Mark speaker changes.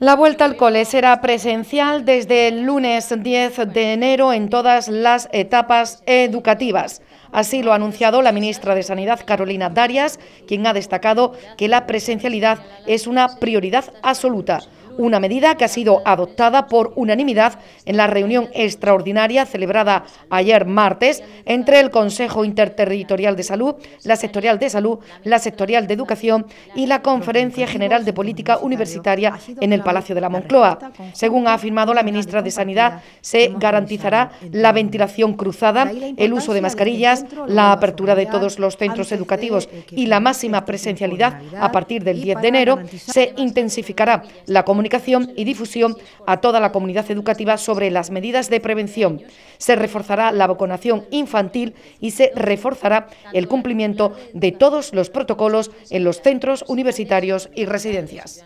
Speaker 1: La vuelta al cole será presencial desde el lunes 10 de enero en todas las etapas educativas. Así lo ha anunciado la ministra de Sanidad, Carolina Darias, quien ha destacado que la presencialidad es una prioridad absoluta una medida que ha sido adoptada por unanimidad en la reunión extraordinaria celebrada ayer martes entre el Consejo Interterritorial de Salud, la Sectorial de Salud, la Sectorial de Educación y la Conferencia General de Política Universitaria en el Palacio de la Moncloa. Según ha afirmado la ministra de Sanidad, se garantizará la ventilación cruzada, el uso de mascarillas, la apertura de todos los centros educativos y la máxima presencialidad a partir del 10 de enero. Se intensificará la comunicación y difusión a toda la comunidad educativa sobre las medidas de prevención. Se reforzará la vacunación infantil y se reforzará el cumplimiento de todos los protocolos en los centros universitarios y residencias.